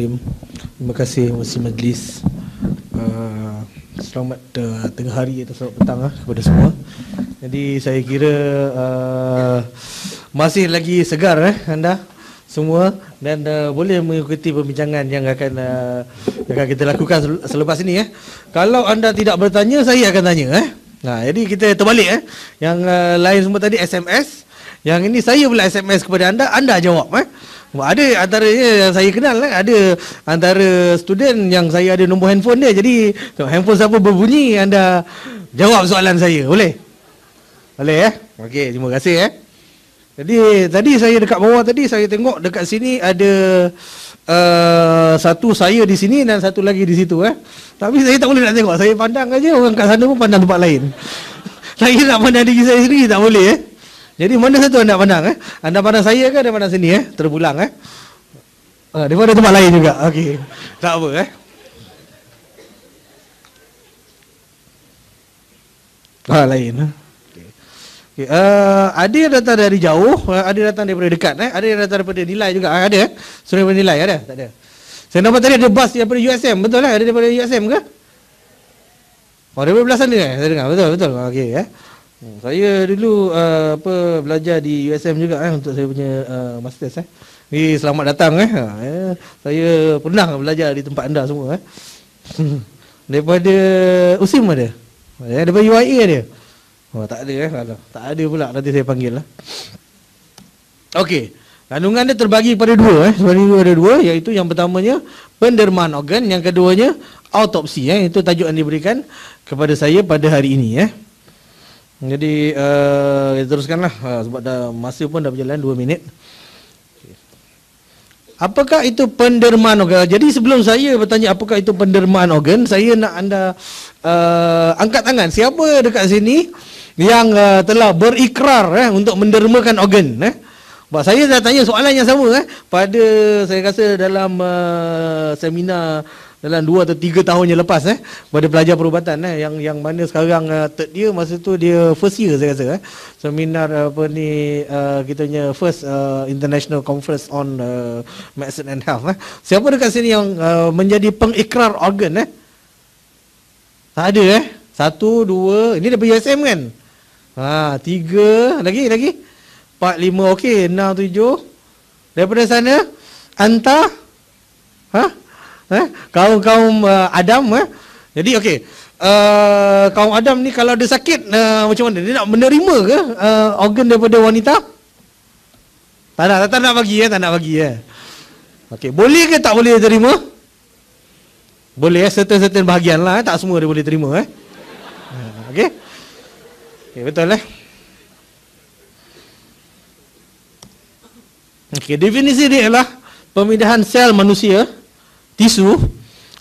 Bismillahirrahmanirrahim. Terima kasih Mesti Majlis. Uh, selamat uh, tengah hari atau selamat petang uh, kepada semua. Jadi saya kira uh, masih lagi segar eh, anda semua dan uh, boleh mengikuti perbincangan yang akan uh, yang akan kita lakukan selepas ini eh. Kalau anda tidak bertanya saya akan tanya eh. Nah, jadi kita terbalik eh. Yang uh, lain semua tadi SMS, yang ini saya pula SMS kepada anda, anda jawab eh ada antaranya yang saya kenal lah. ada antara student yang saya ada nombor handphone dia jadi handphone siapa berbunyi anda jawab soalan saya boleh boleh eh okey terima kasih eh jadi tadi saya dekat bawah tadi saya tengok dekat sini ada uh, satu saya di sini dan satu lagi di situ eh tapi saya tak boleh nak tengok saya pandang aja orang kat sana pun pandang tempat lain saya nak pandang diri saya sendiri tak boleh eh jadi mana satu anda pandang eh? Anda pandang saya ke anda pandang sini eh? Terpulang eh? Uh, dia pada tempat lain juga. Okey. Tak apa eh? Ah, lain. Eh? Okay. Okay. Uh, eh, ada yang datang dari jauh, eh, ada datang daripada dekat. Eh? Ada yang datang daripada nilai juga. Uh, ada. Suruh daripada nilai ada? Tak ada. Saya nampak tadi ada bus daripada USM. Betul lah? Ada daripada USM ke? Oh, daripada belah sana eh? Saya dengar. Betul, betul. Okey. Eh? Hmm, saya dulu uh, apa belajar di USM juga eh untuk saya punya uh, masters eh. Hey, selamat datang eh. Ha, ya. Saya pernah belajar di tempat anda semua eh. Daripada USM ada. Ya, daripada UIA ada. Oh, tak ada eh. Kalau tak ada pula nanti saya panggil lah. Okey. Kandungan dia terbagi pada dua eh. Sebenarnya dua ada dua iaitu yang pertamanya penderman organ, yang keduanya autopsi eh. Itu tajuk yang diberikan kepada saya pada hari ini eh. Jadi uh, teruskanlah uh, sebab dah masa pun dah berjalan 2 minit. Apakah itu pendermaan organ? Jadi sebelum saya bertanya apakah itu pendermaan organ, saya nak anda uh, angkat tangan. Siapa dekat sini yang uh, telah berikrar eh, untuk mendermakan organ? Eh? Sebab saya dah tanya soalan yang sama eh, pada saya rasa dalam uh, seminar dalam 2 atau 3 tahun yang lepas eh pada pelajar perubatan eh yang yang mana sekarang uh, third year masa tu dia first year saya rasa eh seminar apa ni uh, kita punya first uh, international conference on uh, medicine and health eh siapa dekat sini yang uh, menjadi pengikrar organ eh tak ada eh satu, dua, ini daripada USM kan? Ha, tiga, lagi, lagi. Empat, lima, okey. Enam, tujuh. Daripada sana, antar. Ha? eh? kaum kaum uh, Adam eh? jadi okey uh, kaum Adam ni kalau dia sakit uh, macam mana dia nak menerima ke uh, organ daripada wanita tak nak tak nak bagi ya eh? tak nak bagi ya eh? okey boleh ke tak boleh terima boleh eh? certain-certain bahagian lah, eh? tak semua dia boleh terima eh okey okay, betul eh Okay, definisi dia ialah pemindahan sel manusia tisu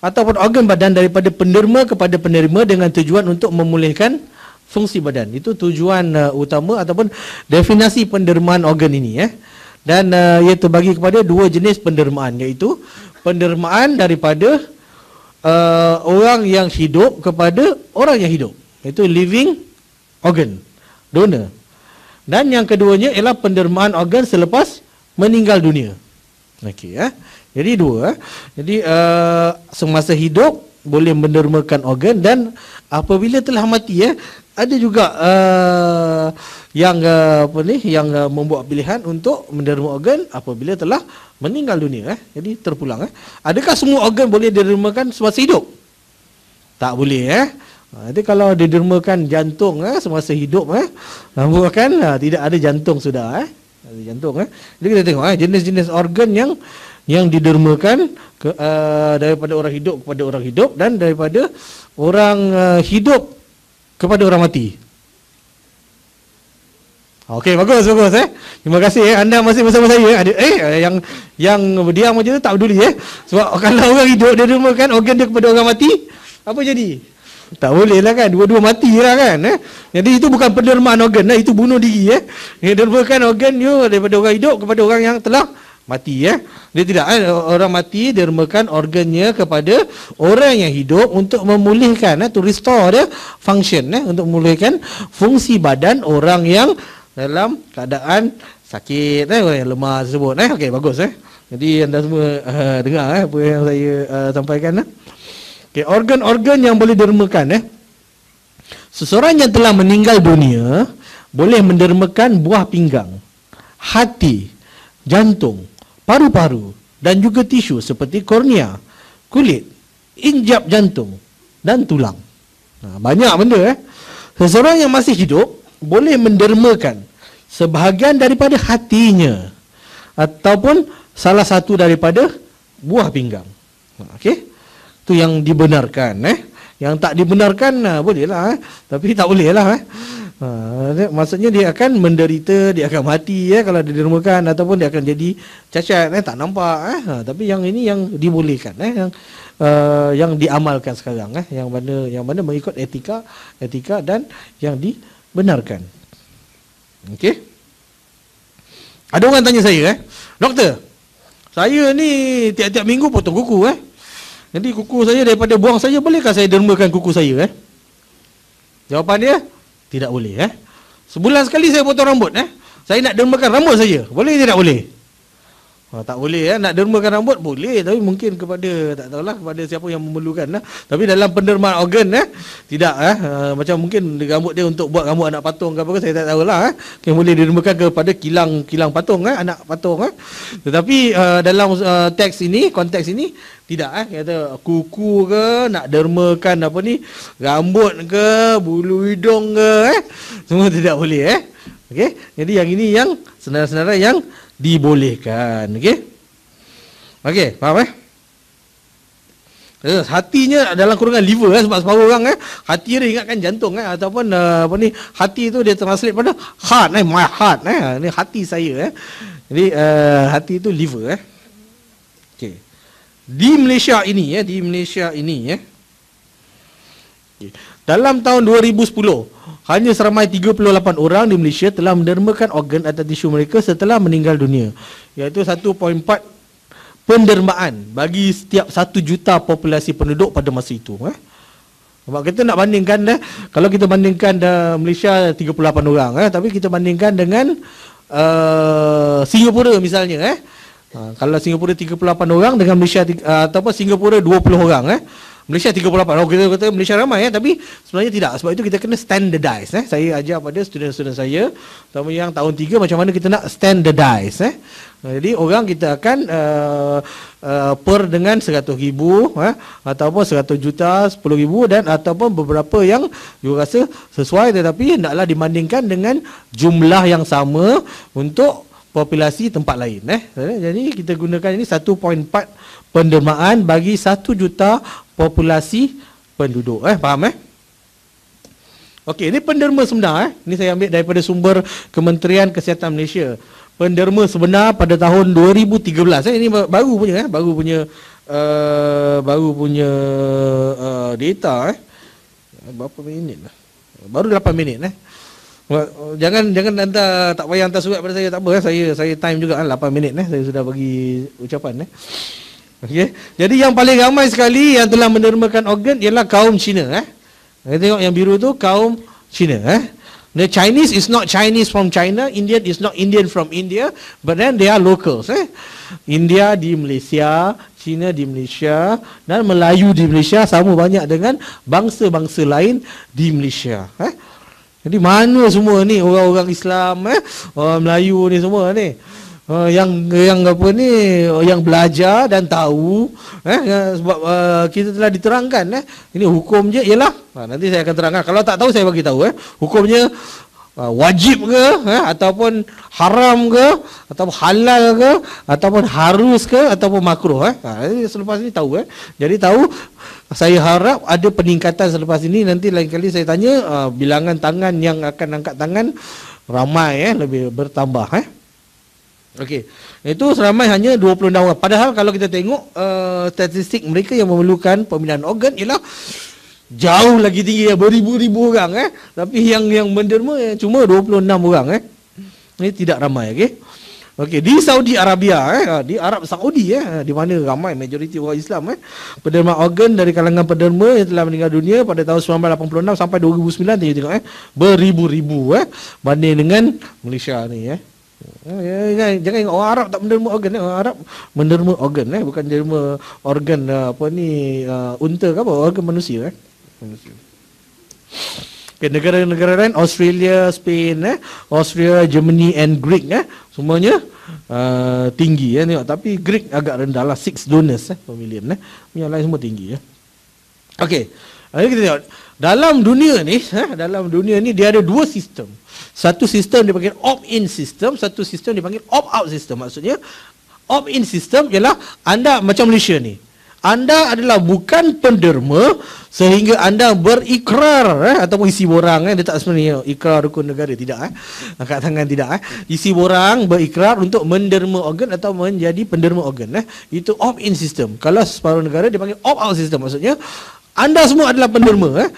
ataupun organ badan daripada penderma kepada penerima dengan tujuan untuk memulihkan fungsi badan. Itu tujuan uh, utama ataupun definisi pendermaan organ ini eh. Dan uh, ia terbagi kepada dua jenis pendermaan iaitu pendermaan daripada uh, orang yang hidup kepada orang yang hidup. Itu living organ donor. Dan yang keduanya ialah pendermaan organ selepas meninggal dunia. Okey eh. Ya. Jadi dua. Eh. Jadi uh, semasa hidup boleh mendermakan organ dan apabila telah mati ya, ada juga uh, yang uh, apa ni yang uh, membuat pilihan untuk menderma organ apabila telah meninggal dunia eh. Jadi terpulang eh. Adakah semua organ boleh didermakan semasa hidup? Tak boleh eh. Jadi ha, kalau didermakan jantung eh, semasa hidup eh, kan, eh, tidak ada jantung sudah eh. jantung eh. Jadi kita tengok eh, jenis-jenis organ yang yang didermakan ke, uh, daripada orang hidup kepada orang hidup dan daripada orang uh, hidup kepada orang mati. Okey, bagus, bagus eh. Terima kasih eh. Anda masih bersama saya. Eh, Ada eh yang yang diam macam tu tak peduli eh. Sebab kalau orang hidup dia dermakan organ dia kepada orang mati, apa jadi? Tak boleh lah kan. Dua-dua mati lah kan. Eh? Jadi itu bukan pendermaan organ. Eh? Itu bunuh diri. Eh? Dia dermakan organ you daripada orang hidup kepada orang yang telah mati ya. Dia tidak eh? orang mati dermakan organnya kepada orang yang hidup untuk memulihkan eh? to restore dia eh? function eh? untuk memulihkan fungsi badan orang yang dalam keadaan sakit eh? orang yang lemah tersebut eh? Okey bagus eh. Jadi anda semua uh, dengar eh? apa yang saya uh, sampaikan eh? Okey organ-organ yang boleh dermakan eh. Seseorang yang telah meninggal dunia boleh mendermakan buah pinggang, hati, jantung, paru-paru dan juga tisu seperti kornea, kulit, injap jantung dan tulang. Ha, banyak benda eh. Seseorang yang masih hidup boleh mendermakan sebahagian daripada hatinya ataupun salah satu daripada buah pinggang. Ha, okey. Itu yang dibenarkan eh. Yang tak dibenarkan ha, bolehlah eh. Tapi tak bolehlah eh. Ha, maksudnya dia akan menderita, dia akan mati ya eh, kalau didermakan ataupun dia akan jadi cacat eh tak nampak eh. Ha, tapi yang ini yang dibolehkan eh yang uh, yang diamalkan sekarang eh yang mana yang mana mengikut etika etika dan yang dibenarkan. Okey. Ada orang tanya saya eh. Doktor, saya ni tiap-tiap minggu potong kuku eh. Jadi kuku saya daripada buang saya bolehkah saya dermakan kuku saya eh? Jawapan dia, tidak boleh eh. Sebulan sekali saya potong rambut eh. Saya nak dermakan rambut saja. Boleh tidak boleh? Ha, tak boleh ya. Nak dermakan rambut boleh tapi mungkin kepada tak tahulah kepada siapa yang memerlukan lah. Tapi dalam pendermaan organ ya tidak ya macam mungkin rambut dia untuk buat rambut anak patung ke apa ke saya tak tahulah eh. Okay, boleh dermakan kepada kilang-kilang patung eh anak patung eh. Tetapi uh, dalam uh, teks ini konteks ini tidak ya kata kuku ke nak dermakan apa ni rambut ke bulu hidung ke eh semua tidak boleh ya okay Jadi yang ini yang senarai-senarai yang dibolehkan okey okey faham eh? eh hatinya dalam kurungan liver eh, sebab separuh orang eh hati dia ingatkan jantung eh ataupun uh, apa ni hati tu dia translate pada heart eh my heart eh ni hati saya eh jadi uh, hati tu liver eh okey di Malaysia ini ya eh, di Malaysia ini ya eh, dalam tahun 2010, hanya seramai 38 orang di Malaysia telah mendermakan organ atau tisu mereka setelah meninggal dunia. Iaitu 1.4 pendermaan bagi setiap 1 juta populasi penduduk pada masa itu. Eh? Sebab kita nak bandingkan eh, kalau kita bandingkan uh, Malaysia 38 orang eh, tapi kita bandingkan dengan uh, Singapura misalnya eh. Uh, kalau Singapura 38 orang dengan Malaysia uh, ataupun Singapura 20 orang eh. Malaysia 38. Oh kita kata Malaysia ramai ya, eh? tapi sebenarnya tidak. Sebab itu kita kena standardize eh. Saya ajar pada student-student saya, terutama yang tahun 3 macam mana kita nak standardize eh. Jadi orang kita akan uh, uh, per dengan 100 ribu eh, ataupun 100 juta, 10 ribu dan ataupun beberapa yang juga rasa sesuai tetapi hendaklah dibandingkan dengan jumlah yang sama untuk populasi tempat lain eh. Jadi kita gunakan ini 1.4 pendermaan bagi 1 juta populasi penduduk eh faham eh okey ini penderma sebenar eh ini saya ambil daripada sumber Kementerian Kesihatan Malaysia penderma sebenar pada tahun 2013 eh ini baru punya eh baru punya uh, baru punya uh, data eh berapa minit lah baru 8 minit eh oh, jangan jangan anda tak payah hantar surat pada saya tak apa eh? saya saya time juga kan 8 minit eh saya sudah bagi ucapan eh Okay, Jadi yang paling ramai sekali yang telah mendermakan organ ialah kaum Cina eh. Kita tengok yang biru tu kaum Cina eh. The Chinese is not Chinese from China, Indian is not Indian from India, but then they are locals eh. India di Malaysia, Cina di Malaysia dan Melayu di Malaysia sama banyak dengan bangsa-bangsa lain di Malaysia eh. Jadi mana semua ni orang-orang Islam eh, orang Melayu ni semua ni. Uh, yang yang apa ni oh, yang belajar dan tahu eh, eh sebab uh, kita telah diterangkan eh ini hukumnya ialah uh, ah, nanti saya akan terangkan kalau tak tahu saya bagi tahu eh hukumnya uh, wajib ke eh ataupun haram ke ataupun halal ke ataupun harus ke ataupun makruh eh uh, ah, nanti selepas ini tahu eh jadi tahu saya harap ada peningkatan selepas ini nanti lain kali saya tanya uh, bilangan tangan yang akan angkat tangan ramai eh lebih bertambah eh Okey. Itu seramai hanya 20 daun. Padahal kalau kita tengok uh, statistik mereka yang memerlukan pemindahan organ ialah jauh lagi tinggi ya beribu-ribu orang eh. Tapi yang yang menderma eh, cuma 26 orang eh. Ini tidak ramai okey. Okey, di Saudi Arabia eh, ah, di Arab Saudi eh, ah, di mana ramai majoriti orang Islam eh, penderma organ dari kalangan penderma yang telah meninggal dunia pada tahun 1986 sampai 2009 tengok tengok eh, beribu-ribu eh, banding dengan Malaysia ni eh. Eh, ya, ya, ya, jangan ingat orang Arab tak menderma organ eh. orang Arab menderma organ eh. bukan derma organ eh, apa ni uh, unta ke apa organ manusia eh. manusia okay, negara-negara lain Australia Spain eh. Austria Germany and Greek eh. semuanya uh, tinggi eh. Tengok. tapi Greek agak rendah lah 6 donors eh, per million eh. yang lain semua tinggi eh. Okay, Ayuh kita tengok. Dalam dunia ni, eh, dalam dunia ni dia ada dua sistem. Satu sistem dipanggil opt-in system, satu sistem dipanggil opt-out system. Maksudnya opt-in system ialah anda macam Malaysia ni. Anda adalah bukan penderma sehingga anda berikrar eh, ataupun isi borang eh dia tak sebenarnya ikrar rukun negara tidak eh angkat tangan tidak eh isi borang berikrar untuk menderma organ atau menjadi penderma organ eh itu opt-in system. Kalau separuh negara dipanggil opt-out system maksudnya anda semua adalah penderma eh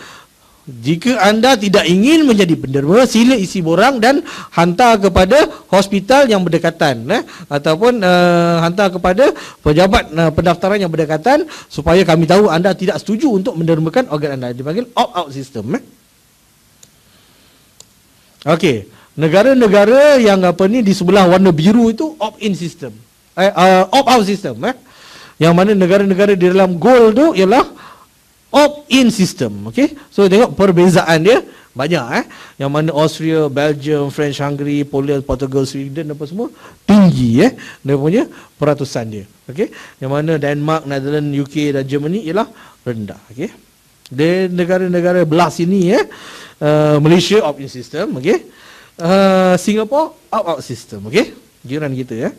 jika anda tidak ingin menjadi penderma, sila isi borang dan hantar kepada hospital yang berdekatan ya. eh? ataupun uh, hantar kepada pejabat uh, pendaftaran yang berdekatan supaya kami tahu anda tidak setuju untuk mendermakan organ anda. Dipanggil opt-out system. Eh? Okey, negara-negara yang apa ni di sebelah warna biru itu opt-in system. Eh, uh, opt-out system. Eh? Yang mana negara-negara di dalam gold tu ialah opt-in system. Okay, so tengok perbezaan dia banyak eh. Yang mana Austria, Belgium, French, Hungary, Poland, Portugal, Sweden apa semua tinggi eh. Dia punya peratusan dia. Okay, yang mana Denmark, Netherlands, UK dan Germany ialah rendah. Okay, di negara-negara belas ini eh. Uh, Malaysia opt-in system. Okay, uh, Singapore out-out system. Okay, jiran kita ya. Eh.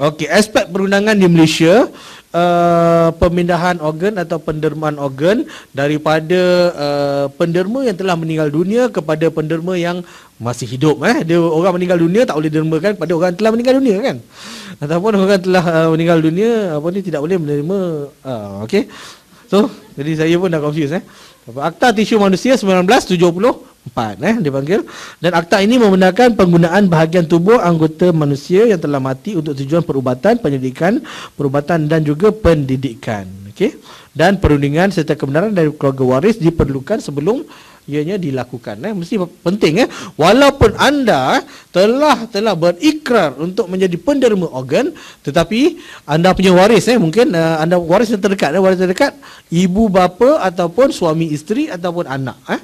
Okey, aspek perundangan di Malaysia uh, pemindahan organ atau pendermaan organ daripada uh, penderma yang telah meninggal dunia kepada penderma yang masih hidup eh dia orang meninggal dunia tak boleh dermakan kepada orang telah meninggal dunia kan ataupun orang telah uh, meninggal dunia apa ni tidak boleh menerima uh, okey so jadi saya pun dah confuse eh akta tisu manusia 1970 empat eh dipanggil dan akta ini membenarkan penggunaan bahagian tubuh anggota manusia yang telah mati untuk tujuan perubatan penyelidikan perubatan dan juga pendidikan okey dan perundingan serta kebenaran dari keluarga waris diperlukan sebelum ianya dilakukan eh mesti penting eh walaupun anda telah telah berikrar untuk menjadi penderma organ tetapi anda punya waris eh mungkin uh, anda waris yang terdekat eh waris terdekat ibu bapa ataupun suami isteri ataupun anak eh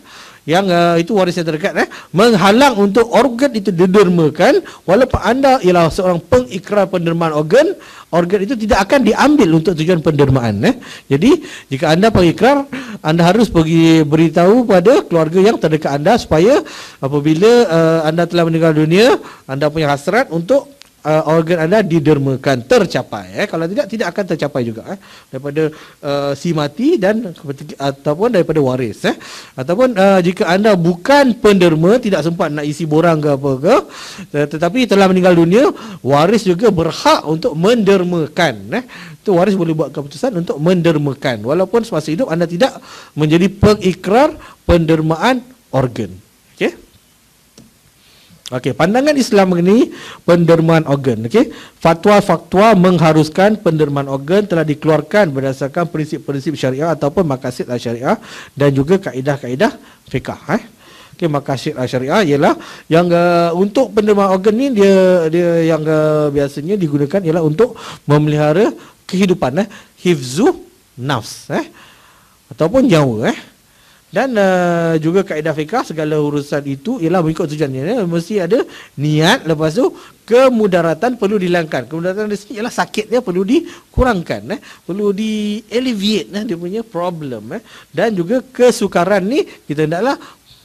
yang uh, itu warisan terdekat eh menghalang untuk organ itu didermakan walaupun anda ialah seorang pengikrar pendermaan organ organ itu tidak akan diambil untuk tujuan pendermaan eh jadi jika anda pengikrar anda harus pergi beritahu pada keluarga yang terdekat anda supaya apabila uh, anda telah meninggal dunia anda punya hasrat untuk uh, organ anda didermakan tercapai eh kalau tidak tidak akan tercapai juga eh daripada uh, si mati dan ataupun daripada waris eh ataupun uh, jika anda bukan penderma tidak sempat nak isi borang ke apa ke tetapi telah meninggal dunia waris juga berhak untuk mendermakan eh itu waris boleh buat keputusan untuk mendermakan walaupun semasa hidup anda tidak menjadi pengikrar pendermaan organ Okey, pandangan Islam mengenai penderman organ. Okey, fatwa-fatwa mengharuskan penderman organ telah dikeluarkan berdasarkan prinsip-prinsip syariah ataupun makasid syariah dan juga kaedah-kaedah fiqah. Eh? Okey, makasid syariah ialah yang uh, untuk pendermaan organ ni dia dia yang uh, biasanya digunakan ialah untuk memelihara kehidupan eh hifzu nafs eh ataupun nyawa eh dan uh, juga kaedah fiqah segala urusan itu ialah mengikut tujuannya. Ya. Mesti ada niat lepas tu kemudaratan perlu dihilangkan. Kemudaratan di sini ialah sakitnya perlu dikurangkan. Eh. Perlu di alleviate eh, dia punya problem. Eh. Dan juga kesukaran ni kita hendaklah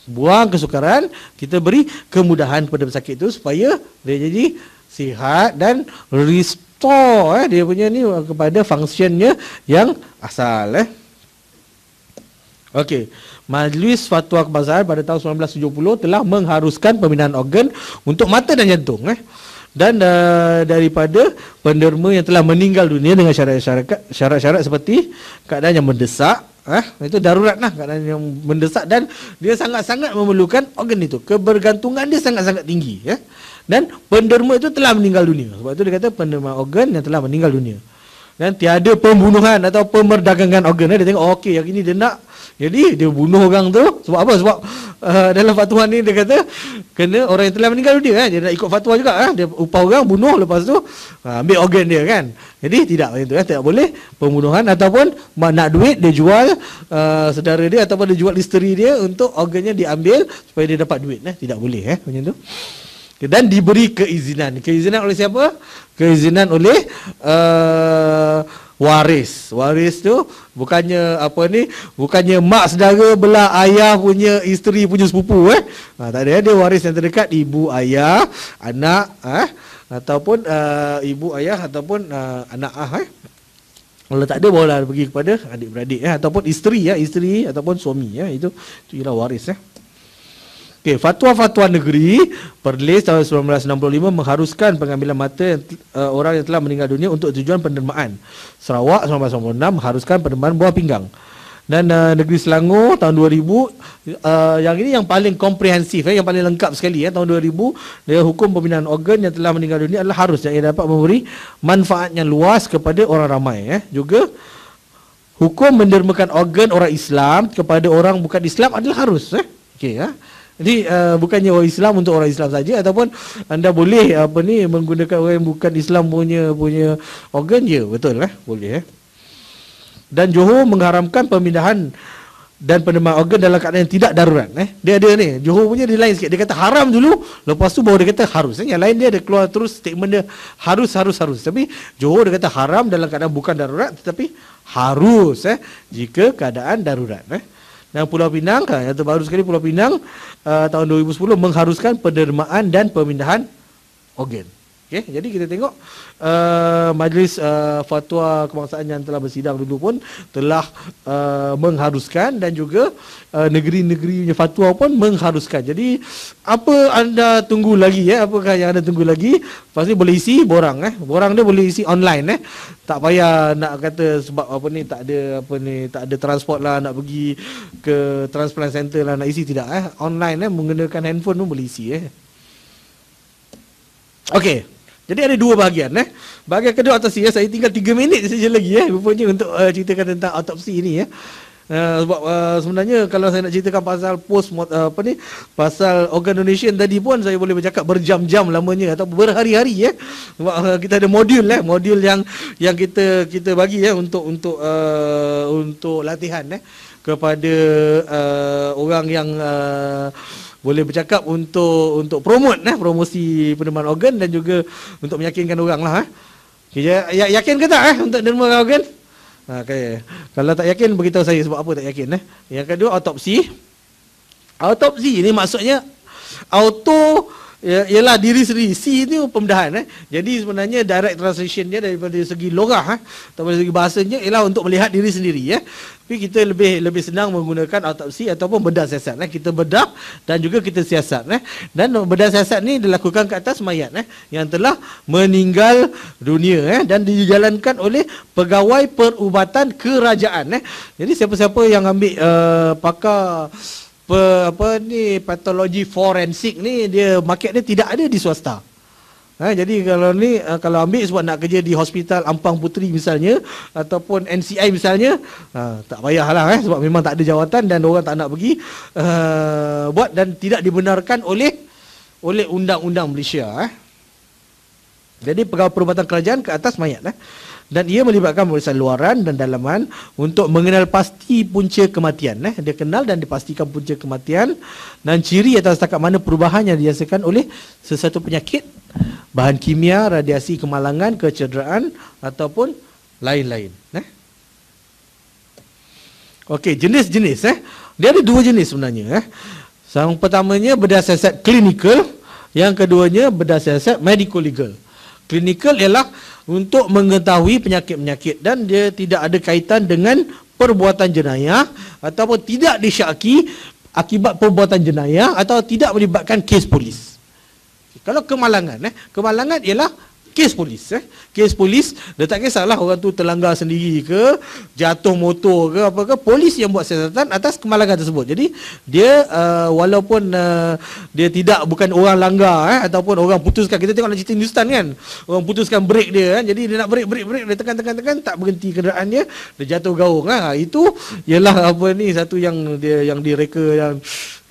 buang kesukaran. Kita beri kemudahan pada pesakit itu supaya dia jadi sihat dan restore eh, dia punya ni kepada fungsinya yang asal. Eh. Okey, Majlis Fatwa Kebazaar pada tahun 1970 telah mengharuskan pembinaan organ untuk mata dan jantung eh. Dan uh, daripada penderma yang telah meninggal dunia dengan syarat-syarat syarat-syarat seperti keadaan yang mendesak eh, itu darurat lah keadaan yang mendesak dan dia sangat-sangat memerlukan organ itu. Kebergantungan dia sangat-sangat tinggi eh. Dan penderma itu telah meninggal dunia. Sebab itu dia kata penderma organ yang telah meninggal dunia kan tiada pembunuhan atau pemerdagangan organ dia tengok oh, okey yang ini dia nak jadi dia bunuh orang tu sebab apa sebab uh, dalam fatwa ni dia kata kena orang yang telah meninggal dia kan dia nak ikut fatwa juga kan? dia upah orang bunuh lepas tu uh, ambil organ dia kan jadi tidak macam tu kan eh. tidak boleh pembunuhan ataupun nak duit dia jual uh, saudara dia ataupun dia jual isteri dia untuk organnya diambil supaya dia dapat duit eh tidak boleh eh macam tu dan diberi keizinan keizinan oleh siapa keizinan oleh uh, waris waris tu bukannya apa ni bukannya mak saudara belah ayah punya isteri punya sepupu eh ha, tak ada eh? dia waris yang terdekat ibu ayah anak eh ataupun uh, ibu ayah ataupun uh, anak ah eh kalau tak ada bolehlah pergi kepada adik beradik eh ataupun isteri ya eh? isteri ataupun suami ya eh? itu itu ialah waris eh Okey, fatwa-fatwa negeri Perlis tahun 1965 mengharuskan pengambilan mata yang, uh, orang yang telah meninggal dunia untuk tujuan pendermaan. Sarawak 1996 mengharuskan pendermaan buah pinggang. Dan uh, negeri Selangor tahun 2000 uh, eh, yang ini yang paling komprehensif eh, yang paling lengkap sekali eh, tahun 2000 dia hukum pembinaan organ yang telah meninggal dunia adalah harus yang ia dapat memberi manfaat yang luas kepada orang ramai eh. juga hukum mendermakan organ orang Islam kepada orang bukan Islam adalah harus eh. okay, eh. Ya. Jadi uh, bukannya orang Islam untuk orang Islam saja ataupun anda boleh apa ni menggunakan orang yang bukan Islam punya punya organ ya betul lah boleh eh. Dan Johor mengharamkan pemindahan dan penerimaan organ dalam keadaan yang tidak darurat eh. Dia ada ni Johor punya dia lain sikit dia kata haram dulu lepas tu baru dia kata harus. Eh. Yang lain dia ada keluar terus statement dia harus harus harus tapi Johor dia kata haram dalam keadaan bukan darurat tetapi harus eh jika keadaan darurat eh. Yang Pulau Pinang kan, yang terbaru sekali Pulau Pinang uh, tahun 2010 mengharuskan pendermaan dan pemindahan organ. Okay, jadi kita tengok uh, majlis uh, fatwa kebangsaan yang telah bersidang dulu pun telah uh, mengharuskan dan juga uh, negeri-negeri punya fatwa pun mengharuskan. Jadi apa anda tunggu lagi ya? Eh? Apakah yang anda tunggu lagi? Pasti boleh isi borang eh. Borang dia boleh isi online eh. Tak payah nak kata sebab apa ni tak ada apa ni tak ada transport lah nak pergi ke transplant center lah nak isi tidak eh. Online eh menggunakan handphone pun boleh isi eh. Okay. Jadi ada dua bahagian eh. Bahagian kedua autopsi ya. Eh, saya tinggal 3 minit saja lagi eh rupanya untuk uh, ceritakan tentang autopsi ini ya. Uh, sebab uh, sebenarnya kalau saya nak ceritakan pasal post uh, apa ni pasal organ donation tadi pun saya boleh bercakap berjam-jam lamanya atau berhari-hari ya. Sebab uh, kita ada modul eh modul yang yang kita kita bagi ya untuk untuk uh, untuk latihan eh kepada uh, orang yang uh, boleh bercakap untuk untuk promote eh promosi penerimaan organ dan juga untuk meyakinkan orang lah eh. Okay, ya, ya, yakin ke tak eh untuk derma organ? Ha, okay. Kalau tak yakin beritahu saya sebab apa tak yakin eh. Yang kedua autopsi. Autopsi ni maksudnya auto Ya, ialah diri sendiri si itu pemdahan eh jadi sebenarnya direct translation dia daripada segi logah eh dari segi bahasanya ialah untuk melihat diri sendiri eh tapi kita lebih lebih senang menggunakan autopsi ataupun bedah siasat eh kita bedah dan juga kita siasat eh dan bedah siasat ni dilakukan ke atas mayat eh yang telah meninggal dunia eh dan dijalankan oleh pegawai perubatan kerajaan eh jadi siapa-siapa yang ambil uh, pakar pe, apa ni patologi forensik ni dia market dia tidak ada di swasta. Ha, jadi kalau ni eh, kalau ambil sebab nak kerja di hospital Ampang Puteri misalnya ataupun NCI misalnya ha, tak payahlah eh sebab memang tak ada jawatan dan orang tak nak pergi uh, buat dan tidak dibenarkan oleh oleh undang-undang Malaysia eh. Jadi pegawai perubatan kerajaan ke atas mayat eh. Lah dan ia melibatkan pemeriksaan luaran dan dalaman untuk mengenal pasti punca kematian eh dia kenal dan dipastikan punca kematian dan ciri atau setakat mana perubahan yang dirasakan oleh sesuatu penyakit bahan kimia radiasi kemalangan kecederaan ataupun lain-lain eh okey jenis-jenis eh dia ada dua jenis sebenarnya eh yang pertamanya bedah siasat klinikal yang keduanya bedah siasat medical legal klinikal ialah untuk mengetahui penyakit-penyakit dan dia tidak ada kaitan dengan perbuatan jenayah ataupun tidak disyaki akibat perbuatan jenayah atau tidak melibatkan kes polis. Kalau kemalangan eh kemalangan ialah kes polis eh kes polis dia tak kisahlah orang tu terlanggar sendiri ke jatuh motor ke apa ke polis yang buat siasatan atas kemalangan tersebut jadi dia uh, walaupun uh, dia tidak bukan orang langgar eh ataupun orang putuskan kita tengok dalam cerita Hindustan kan orang putuskan brek dia kan jadi dia nak break, break, break, dia tekan tekan tekan tak berhenti kenderaan dia dia jatuh gaung ah itu ialah apa ni satu yang dia yang direka yang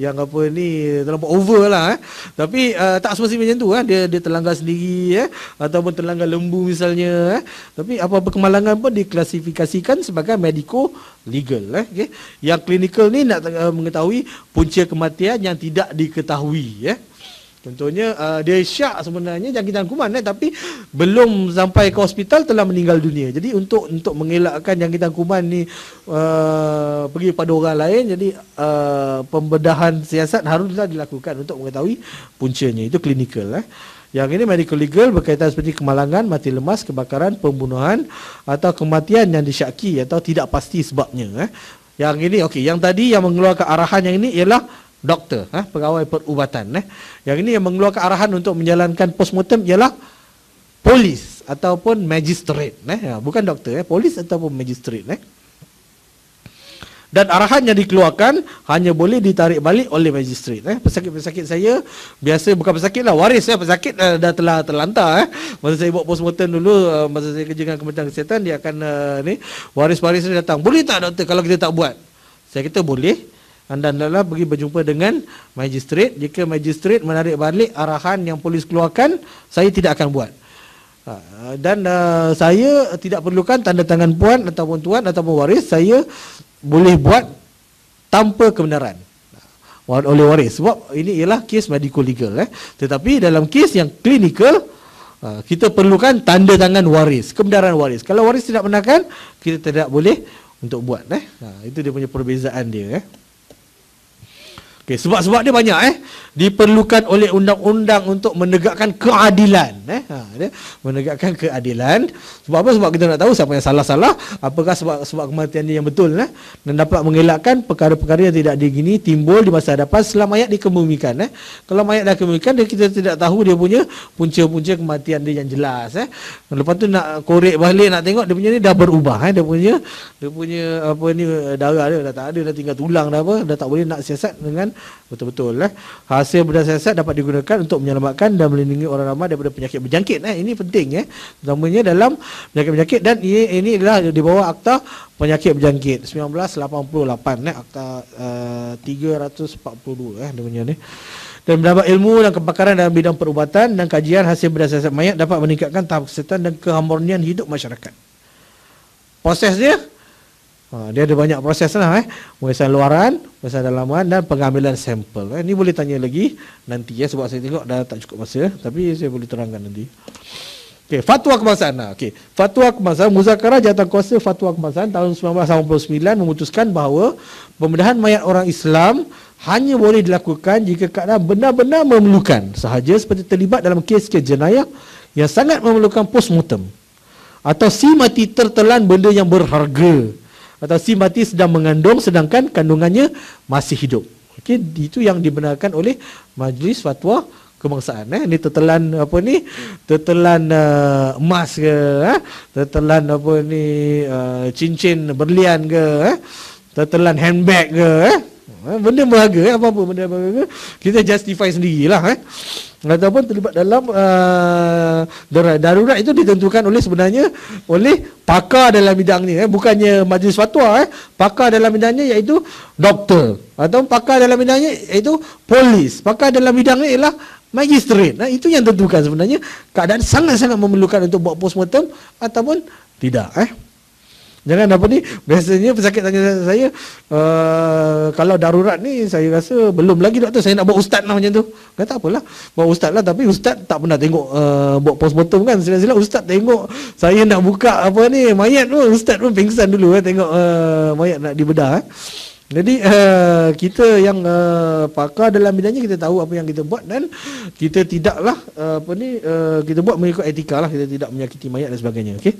yang apa ni terlalu over lah eh. tapi uh, tak semua macam tu eh. dia dia terlanggar sendiri eh. ataupun terlanggar lembu misalnya eh. tapi apa-apa kemalangan pun diklasifikasikan sebagai medico legal eh. okay. yang klinikal ni nak uh, mengetahui punca kematian yang tidak diketahui eh. Contohnya uh, dia syak sebenarnya jangkitan kuman eh, tapi belum sampai ke hospital telah meninggal dunia. Jadi untuk untuk mengelakkan jangkitan kuman ni uh, pergi pada orang lain jadi uh, pembedahan siasat haruslah dilakukan untuk mengetahui puncanya itu klinikal eh. Yang ini medical legal berkaitan seperti kemalangan, mati lemas, kebakaran, pembunuhan atau kematian yang disyaki atau tidak pasti sebabnya eh. Yang ini okey, yang tadi yang mengeluarkan arahan yang ini ialah doktor, ha? pegawai perubatan. Eh? Yang ini yang mengeluarkan arahan untuk menjalankan postmortem ialah polis ataupun magistrate. Eh? Ya, bukan doktor, eh? polis ataupun magistrate. Eh? Dan arahan yang dikeluarkan hanya boleh ditarik balik oleh magistrate. Eh? Pesakit-pesakit saya biasa bukan pesakit lah, waris Eh? Pesakit eh, dah telah terlantar. Eh? Masa saya buat postmortem dulu, eh, masa saya kerja dengan Kementerian Kesihatan, dia akan eh, waris-waris ni datang. Boleh tak doktor kalau kita tak buat? Saya kata boleh anda hendaklah pergi berjumpa dengan magistrate. Jika magistrate menarik balik arahan yang polis keluarkan, saya tidak akan buat. Ha, dan uh, saya tidak perlukan tanda tangan puan ataupun tuan ataupun waris. Saya boleh buat tanpa kebenaran ha, oleh waris. Sebab ini ialah kes medical legal. Eh. Tetapi dalam kes yang klinikal, ha, kita perlukan tanda tangan waris, kebenaran waris. Kalau waris tidak menangkan, kita tidak boleh untuk buat. Eh. itu dia punya perbezaan dia. Eh. Okay, sebab-sebab dia banyak eh. Diperlukan oleh undang-undang untuk menegakkan keadilan. Eh. Ha, dia menegakkan keadilan. Sebab apa? Sebab kita nak tahu siapa yang salah-salah. Apakah sebab sebab kematian dia yang betul. Eh. Dan dapat mengelakkan perkara-perkara yang tidak digini timbul di masa hadapan selama mayat dikemumikan. Eh. Kalau mayat dah kemumikan, dia, kita tidak tahu dia punya punca-punca kematian dia yang jelas. Eh. Lepas tu nak korek balik, nak tengok dia punya ni dah berubah. Eh. Dia punya dia punya apa ni darah dia dah tak ada, dah tinggal tulang dah apa. Dah tak boleh nak siasat dengan betul-betul eh. Hasil bedah siasat dapat digunakan untuk menyelamatkan dan melindungi orang ramai daripada penyakit berjangkit eh. Ini penting eh. Utamanya dalam penyakit-penyakit dan ini, ini adalah di bawah akta penyakit berjangkit 1988 eh akta eh, uh, 342 eh namanya ni. Dan mendapat ilmu dan kepakaran dalam bidang perubatan dan kajian hasil bedah siasat mayat dapat meningkatkan tahap kesihatan dan kehamurnian hidup masyarakat. Proses dia Ha, dia ada banyak proses lah eh. Pemeriksaan luaran, pemeriksaan dalaman dan pengambilan sampel. Eh. Ini boleh tanya lagi nanti ya sebab saya tengok dah tak cukup masa. Tapi saya boleh terangkan nanti. Okay, fatwa kebangsaan. Nah, okay. Fatwa kebangsaan, muzakarah jatah kuasa fatwa kebangsaan tahun 1989 memutuskan bahawa pembedahan mayat orang Islam hanya boleh dilakukan jika keadaan benar-benar memerlukan sahaja seperti terlibat dalam kes-kes jenayah yang sangat memerlukan post-mortem atau si mati tertelan benda yang berharga atau si mati sedang mengandung sedangkan kandungannya masih hidup. Okey, itu yang dibenarkan oleh Majlis Fatwa Kebangsaan. Eh. Ini tertelan apa ni? Tertelan uh, eh, emas ke? Eh? Tertelan apa ni? Uh, cincin berlian ke? Eh? Tertelan handbag ke? Eh? Eh, benda berharga eh? Apa-apa benda berharga Kita justify sendirilah eh? Ataupun terlibat dalam uh, Darurat itu ditentukan oleh sebenarnya Oleh pakar dalam bidangnya eh? Bukannya majlis fatwa eh? Pakar dalam bidangnya iaitu Doktor Atau pakar dalam bidangnya iaitu Polis Pakar dalam bidangnya ialah Magistrate Nah Itu yang tentukan sebenarnya Keadaan sangat-sangat memerlukan untuk buat postmortem Ataupun tidak eh? Jangan apa ni Biasanya pesakit tanya saya uh, Kalau darurat ni Saya rasa belum lagi doktor Saya nak buat ustaz lah macam tu Kata apalah Buat ustaz lah Tapi ustaz tak pernah tengok uh, Buat postmortem kan Sila-sila ustaz tengok Saya nak buka apa ni Mayat pun Ustaz pun pingsan dulu eh, Tengok uh, mayat nak dibedah eh. Jadi uh, kita yang uh, pakar dalam bidangnya kita tahu apa yang kita buat dan kita tidaklah uh, apa ni uh, kita buat mengikut etika lah kita tidak menyakiti mayat dan sebagainya okey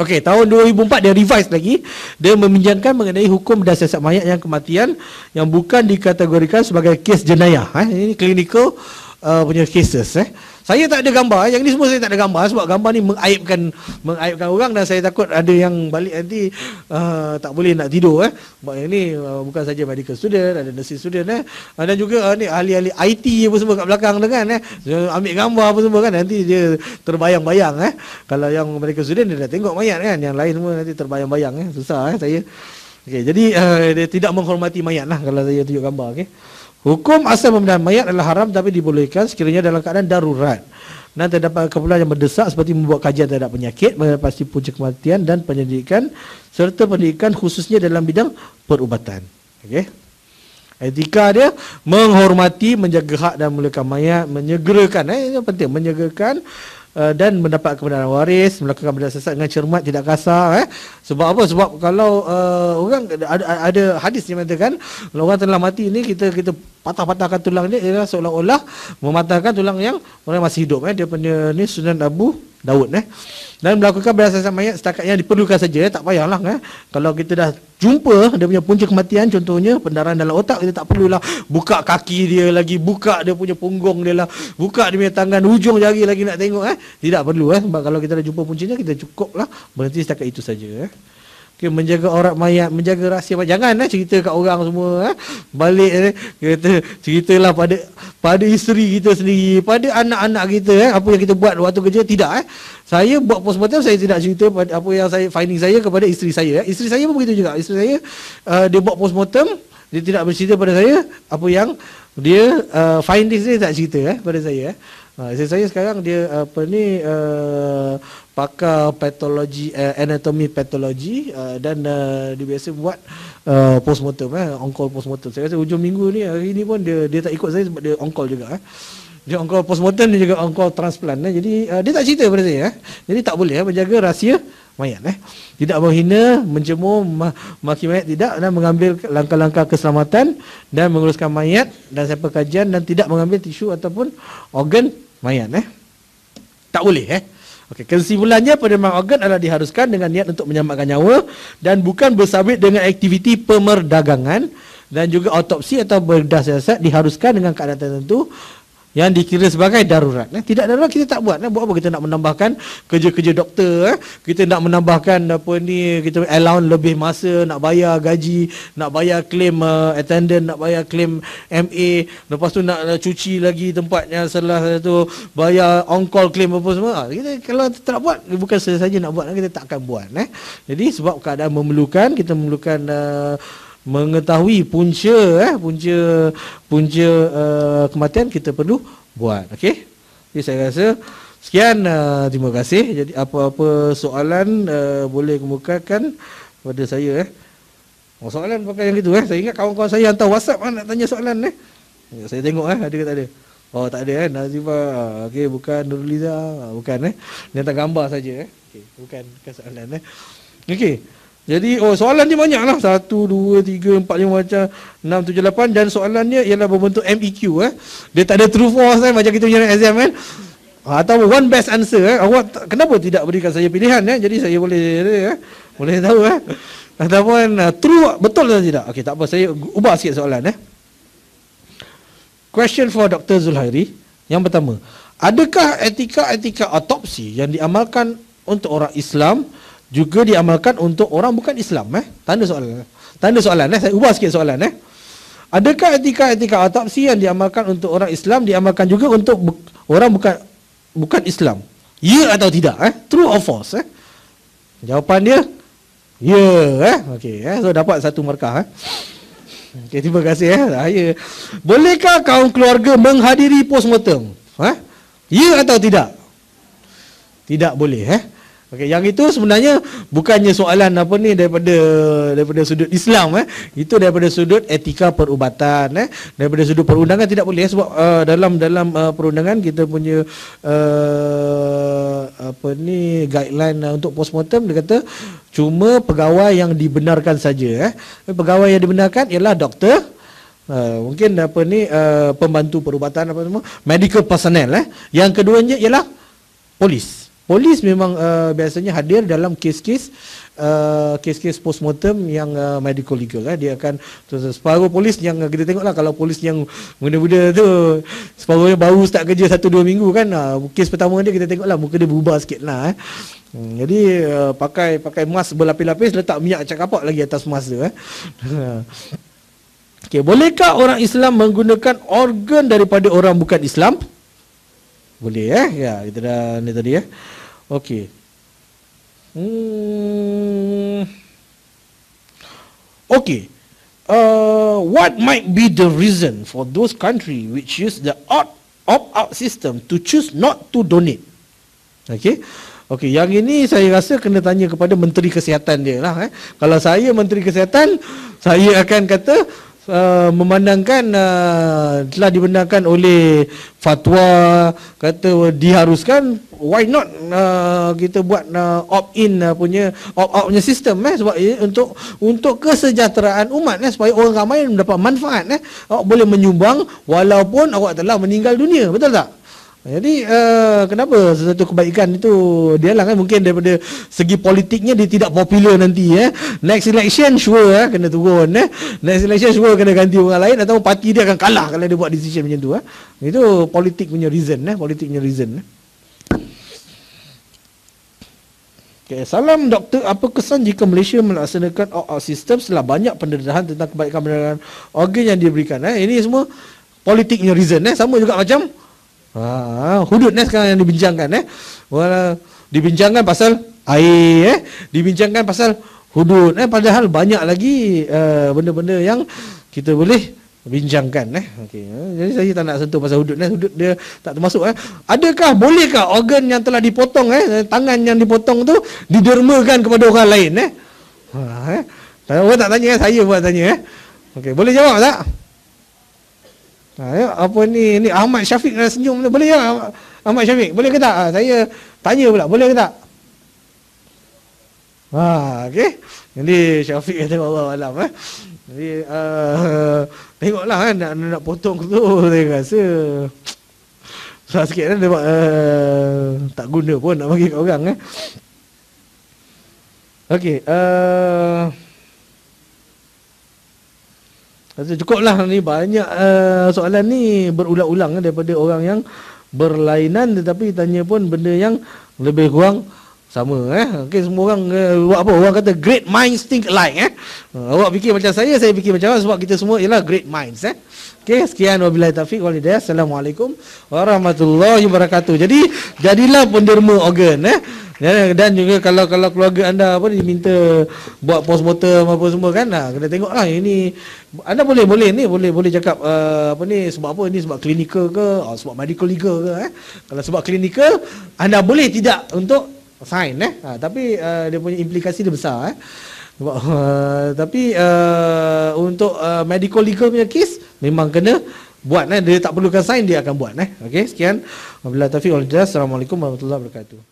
Okey, tahun 2004 dia revise lagi. Dia meminjamkan mengenai hukum dan siasat mayat yang kematian yang bukan dikategorikan sebagai kes jenayah. Eh. Ini clinical uh, punya cases. Eh. Saya tak ada gambar, yang ni semua saya tak ada gambar sebab gambar ni mengaibkan mengaibkan orang dan saya takut ada yang balik nanti uh, tak boleh nak tidur eh. Sebab yang ni uh, bukan saja medical student, ada nursing student eh. Uh, dan juga uh, ni ahli-ahli IT apa semua kat belakang dengan eh. Dia ambil gambar apa semua kan nanti dia terbayang-bayang eh. Kalau yang medical student dia dah tengok mayat kan, yang lain semua nanti terbayang-bayang eh. Susah eh saya. Okey, jadi uh, dia tidak menghormati mayat lah kalau saya tunjuk gambar okey. Hukum asal pembinaan mayat adalah haram tapi dibolehkan sekiranya dalam keadaan darurat dan terdapat keperluan yang mendesak seperti membuat kajian terhadap penyakit, pasti punca kematian dan penyelidikan serta pendidikan khususnya dalam bidang perubatan. Okey. Etika dia menghormati, menjaga hak dan mulakan mayat, menyegerakan eh ini penting menyegerakan Eh, dan mendapat kebenaran waris melakukan benda sesat dengan cermat tidak kasar eh sebab apa sebab kalau uh, orang ada ada hadis yang mengatakan kalau orang telah mati ini kita kita patah-patahkan tulang dia ialah seolah-olah mematahkan tulang yang orang masih hidup eh dia punya ni Sunan Abu Daud eh. Dan melakukan berdasarkan mayat setakat yang diperlukan saja, eh. tak payahlah eh. Kalau kita dah jumpa dia punya punca kematian contohnya pendarahan dalam otak kita tak perlulah buka kaki dia lagi, buka dia punya punggung dia lah, buka dia punya tangan hujung jari lagi nak tengok eh. Tidak perlu eh sebab kalau kita dah jumpa puncanya kita cukup lah berhenti setakat itu saja eh okay, menjaga orang mayat, menjaga rahsia mayat. Jangan eh, cerita kat orang semua. Eh. Balik eh. kita ceritalah pada pada isteri kita sendiri, pada anak-anak kita. Eh. Apa yang kita buat waktu kerja, tidak. Eh. Saya buat postmortem, saya tidak cerita pada apa yang saya finding saya kepada isteri saya. Eh. Isteri saya pun begitu juga. Isteri saya, uh, dia buat postmortem, dia tidak bercerita pada saya apa yang dia uh, finding saya tak cerita eh, pada saya. Eh. Uh, saya sekarang dia apa ni... Uh, pakar patologi uh, anatomi patologi uh, dan uh, dia biasa buat uh, postmortem eh on call postmortem saya rasa hujung minggu ni hari ni pun dia dia tak ikut saya sebab dia on call juga eh dia on call postmortem dia juga on call transplant eh. jadi uh, dia tak cerita pada saya eh jadi tak boleh eh, menjaga rahsia mayat eh tidak menghina mencemur maki mayat tidak dan mengambil langkah-langkah keselamatan dan menguruskan mayat dan sampel kajian dan tidak mengambil tisu ataupun organ mayat eh tak boleh eh Okey, kesimpulannya penerimaan organ adalah diharuskan dengan niat untuk menyelamatkan nyawa dan bukan bersabit dengan aktiviti pemerdagangan dan juga autopsi atau bedah siasat diharuskan dengan keadaan tertentu yang dikira sebagai darurat. Eh, tidak darurat kita tak buat. Eh, buat apa kita nak menambahkan kerja-kerja doktor? Eh? Kita nak menambahkan apa ni? Kita allow lebih masa nak bayar gaji, nak bayar claim uh, attendant, nak bayar claim MA, lepas tu nak uh, cuci lagi tempatnya salah satu, bayar on call claim apa semua. Ha, kita kalau kita tak buat bukan saja nak buat, kita tak akan buat eh. Jadi sebab keadaan memerlukan, kita memerlukan uh, mengetahui punca eh punca punca uh, kematian kita perlu buat okey jadi saya rasa sekian uh, terima kasih jadi apa-apa soalan uh, boleh kemukakan pada saya eh oh, soalan pakai yang gitu eh saya ingat kawan-kawan saya hantar WhatsApp ah, nak tanya soalan eh saya tengok eh ada ke tak ada oh tak ada eh Nazifa okey bukan Nurul Nurliza bukan eh dia hantar gambar saja eh okey bukan, bukan soalan eh okey jadi oh soalan dia banyaklah 1 2 3 4 5 macam 6 7 8 dan soalannya ialah berbentuk MEQ eh. Dia tak ada true false kan eh, macam kita punya exam kan. Atau one best answer eh. Awak kenapa tidak berikan saya pilihan eh? Jadi saya boleh eh? boleh tahu eh. Ataupun ah, true betul atau tidak. Okey tak apa saya ubah sikit soalan eh. Question for Dr. Zulhairi. Yang pertama, adakah etika-etika autopsi yang diamalkan untuk orang Islam juga diamalkan untuk orang bukan Islam eh tanda soalan eh? tanda soalan eh saya ubah sikit soalan eh adakah etika-etika autopsi yang diamalkan untuk orang Islam diamalkan juga untuk bu- orang bukan bukan Islam ya atau tidak eh true or false eh jawapan dia ya eh okey eh so dapat satu markah eh okey terima kasih eh saya bolehkah kaum keluarga menghadiri postmortem eh ya atau tidak tidak boleh eh Okey, yang itu sebenarnya bukannya soalan apa ni daripada daripada sudut Islam eh. Itu daripada sudut etika perubatan eh. Daripada sudut perundangan tidak boleh eh, sebab uh, dalam dalam uh, perundangan kita punya uh, apa ni guideline uh, untuk postmortem dia kata cuma pegawai yang dibenarkan saja eh. Pegawai yang dibenarkan ialah doktor Uh, mungkin apa ni uh, pembantu perubatan apa semua medical personnel eh yang keduanya ialah polis polis memang uh, biasanya hadir dalam kes-kes eh, kes-kes post-mortem yang uh, medical legal eh. dia akan separuh polis yang kita tengoklah kalau polis yang muda-muda tu separuhnya baru start kerja satu dua minggu kan uh, kes pertama dia kita tengoklah muka dia berubah sikit lah eh. hmm, jadi uh, pakai pakai mask berlapis-lapis letak minyak cat kapak lagi atas mask tu eh. okay, bolehkah orang Islam menggunakan organ daripada orang bukan Islam? Boleh eh? Ya, kita dah ni tadi eh. Okey. Hmm. Okey. Uh, what might be the reason for those country which use the opt opt-out system to choose not to donate? Okey. Okey, yang ini saya rasa kena tanya kepada menteri kesihatan dia lah eh. Kalau saya menteri kesihatan, saya akan kata uh, memandangkan uh, telah dibenarkan oleh fatwa kata diharuskan why not uh, kita buat uh, opt in uh, punya opt out punya sistem eh sebab eh, untuk untuk kesejahteraan umat eh supaya orang ramai mendapat manfaat eh awak boleh menyumbang walaupun awak telah meninggal dunia betul tak jadi uh, kenapa sesuatu kebaikan itu dialah eh? kan mungkin daripada segi politiknya dia tidak popular nanti eh. Next election sure eh, kena turun eh. Next election sure kena ganti orang lain atau parti dia akan kalah kalau dia buat decision macam tu eh. Itu politik punya reason eh, politik punya reason eh. Okay. Salam doktor, apa kesan jika Malaysia melaksanakan OR system setelah banyak pendedahan tentang kebaikan-kebaikan organ yang diberikan? Eh? Ini semua politiknya reason. Eh? Sama juga macam Ha, ha, hudud ni sekarang yang dibincangkan eh. Wala dibincangkan pasal air eh, dibincangkan pasal hudud eh padahal banyak lagi eh, benda-benda uh, yang kita boleh bincangkan eh. Okey. Eh. Jadi saya tak nak sentuh pasal hudud ni, eh. hudud dia tak termasuk eh. Adakah bolehkah organ yang telah dipotong eh, tangan yang dipotong tu didermakan kepada orang lain eh? Ha, eh. Orang tak tanya, saya buat tanya eh. Okey, boleh jawab tak? Ha, ya? apa ni? Ni Ahmad Syafiq dah senyum tu. Boleh ya Ahmad Syafiq? Boleh ke tak? Ha, saya tanya pula, boleh ke tak? Ha, okey. Jadi Syafiq kata Allah alam eh. Jadi uh, tengoklah kan nak, nak potong tu saya rasa. Susah sikit kan dia uh, tak guna pun nak bagi kat orang eh. Okey, uh, Rasa cukuplah ni banyak uh, soalan ni berulang-ulang eh, daripada orang yang berlainan tetapi tanya pun benda yang lebih kurang sama eh okey semua orang uh, buat apa orang kata great minds think alike eh? eh awak fikir macam saya saya fikir macam awak sebab kita semua ialah great minds eh okey sekian wabillahi taufik walhidayah assalamualaikum warahmatullahi wabarakatuh jadi jadilah penderma organ eh dan juga kalau kalau keluarga anda apa diminta buat postmortem apa semua kan nah, kena tengok lah ini anda boleh boleh ni boleh boleh cakap uh, apa ni sebab apa ini sebab klinikal ke oh, sebab medical legal ke eh? kalau sebab klinikal anda boleh tidak untuk fine eh ha, tapi uh, dia punya implikasi dia besar eh uh, tapi uh, untuk uh, medical legal punya case memang kena buat eh dia tak perlukan sign dia akan buat eh okey sekian wabillahi taufiq wal hidayah assalamualaikum warahmatullahi wabarakatuh